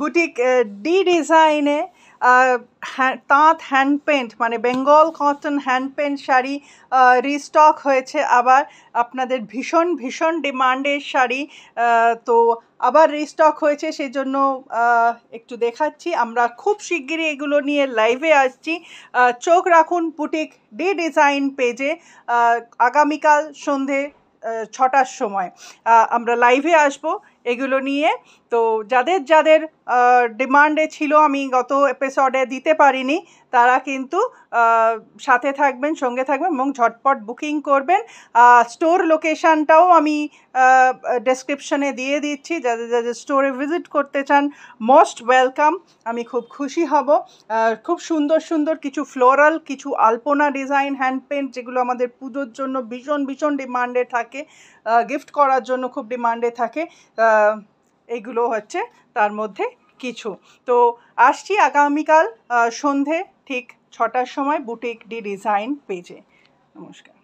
boutique D ডিজাইনে তাঁত hand paint মানে Bengal cotton hand paint sari restock হয়েছে আবার আপনাদের ভীষণ ভীষণ ডিমান্ডের শাড়ি তো আবার রিস্টক হয়েছে সেই জন্য একটু দেখাচ্ছি আমরা খুব শিগগিরই এগুলো নিয়ে লাইভে আসছি চোখ রাখুন বুটিক ডি ডিজাইন পেজে আগামীকাল সন্ধে ছটার সময় আমরা লাইভে আসবো এগুলো নিয়ে তো যাদের যাদের ডিমান্ডে ছিল আমি গত এপিসোডে দিতে পারিনি তারা কিন্তু সাথে থাকবেন সঙ্গে থাকবেন এবং ঝটপট বুকিং করবেন স্টোর লোকেশানটাও আমি ডেসক্রিপশনে দিয়ে দিচ্ছি যাদের যাদের স্টোরে ভিজিট করতে চান মোস্ট ওয়েলকাম আমি খুব খুশি হব খুব সুন্দর সুন্দর কিছু ফ্লোরাল কিছু আলপনা ডিজাইন হ্যান্ড পেন্ট যেগুলো আমাদের পুজোর জন্য ভীষণ ভীষণ ডিমান্ডে থাকে গিফট করার জন্য খুব ডিমান্ডে থাকে এইগুলো হচ্ছে তার মধ্যে কিছু তো আসছি আগামীকাল সন্ধে ঠিক ছটার সময় বুটিক ডি ডিজাইন পেজে নমস্কার